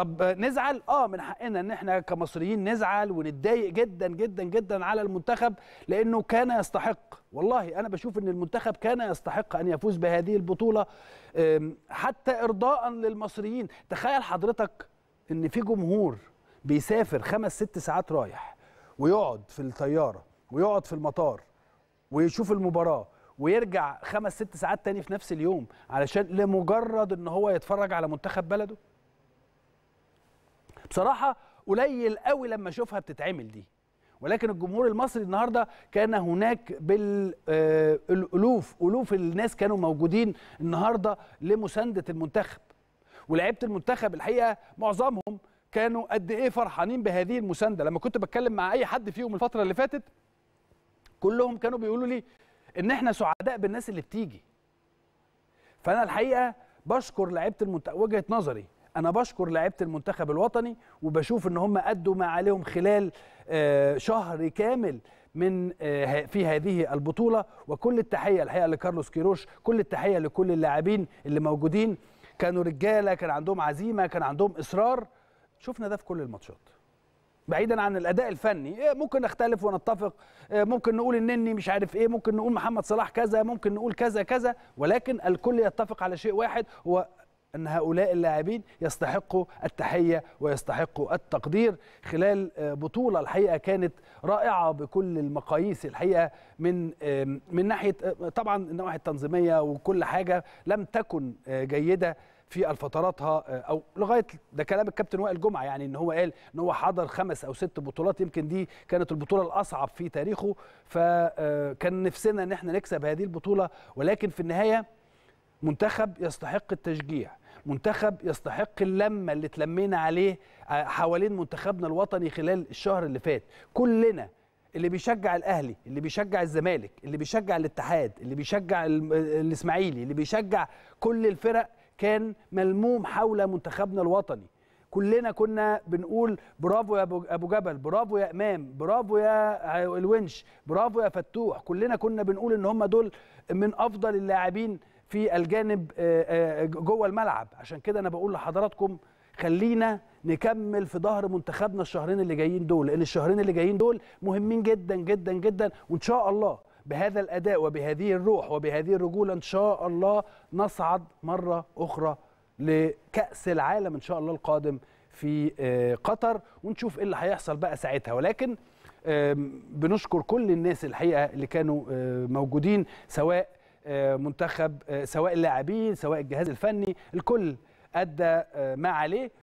طب نزعل اه من حقنا ان احنا كمصريين نزعل ونتضايق جدا جدا جدا على المنتخب لانه كان يستحق والله انا بشوف ان المنتخب كان يستحق ان يفوز بهذه البطوله حتى ارضاء للمصريين تخيل حضرتك ان في جمهور بيسافر خمس ست ساعات رايح ويقعد في الطياره ويقعد في المطار ويشوف المباراه ويرجع خمس ست ساعات تاني في نفس اليوم علشان لمجرد ان هو يتفرج على منتخب بلده بصراحه قليل قوي لما اشوفها بتتعمل دي ولكن الجمهور المصري النهارده كان هناك بالالوف آه، الوف الناس كانوا موجودين النهارده لمسانده المنتخب ولعيبه المنتخب الحقيقه معظمهم كانوا قد ايه فرحانين بهذه المسانده لما كنت بتكلم مع اي حد فيهم الفتره اللي فاتت كلهم كانوا بيقولوا لي ان احنا سعداء بالناس اللي بتيجي فانا الحقيقه بشكر لعيبه المنتخب وجهه نظري انا بشكر لعيبه المنتخب الوطني وبشوف ان هم ادوا ما عليهم خلال آه، شهر كامل من آه، في هذه البطوله وكل التحيه الحقيقه لكارلوس كيروش كل التحيه لكل اللاعبين اللي موجودين كانوا رجاله كان عندهم عزيمه كان عندهم اصرار شفنا ده في كل الماتشات بعيدا عن الاداء الفني آه، ممكن نختلف ونتفق ممكن نقول النني مش عارف ايه ممكن نقول محمد صلاح كذا ممكن نقول كذا كذا ولكن الكل يتفق على شيء واحد هو أن هؤلاء اللاعبين يستحقوا التحية ويستحقوا التقدير خلال آه، بطولة الحقيقة كانت رائعة بكل المقاييس الحقيقة من من ناحية آه، طبعا النواحي التنظيمية وكل حاجة لم تكن آه، جيدة في الفتراتها او لغايه ده كلام الكابتن وائل جمعه يعني ان هو قال ان هو حضر خمس او ست بطولات يمكن دي كانت البطوله الاصعب في تاريخه فكان نفسنا ان احنا نكسب هذه البطوله ولكن في النهايه منتخب يستحق التشجيع منتخب يستحق اللمة اللي اتلمينا عليه آه، حوالين منتخبنا الوطني خلال الشهر اللي فات كلنا اللي بيشجع الاهلي اللي بيشجع الزمالك اللي بيشجع الاتحاد اللي بيشجع الاسماعيلي اللي بيشجع كل الفرق كان ملموم حول منتخبنا الوطني كلنا كنا بنقول برافو يا ابو جبل برافو يا امام برافو يا الونش برافو يا فتوح كلنا كنا بنقول ان هم دول من افضل اللاعبين في الجانب آه، آه، جوه الملعب عشان كده انا بقول لحضراتكم خلينا نكمل في ظهر منتخبنا الشهرين اللي جايين دول لان الشهرين اللي جايين دول مهمين جدا جدا جدا وان شاء الله بهذا الاداء وبهذه الروح وبهذه الرجوله ان شاء الله نصعد مره اخرى لكاس العالم ان شاء الله القادم في آه، قطر ونشوف ايه اللي هيحصل بقى ساعتها ولكن بنشكر كل الناس الحقيقه اللي كانوا موجودين سواء آه، منتخب آه، سواء اللاعبين سواء الجهاز الفني الكل ادى آه، ما عليه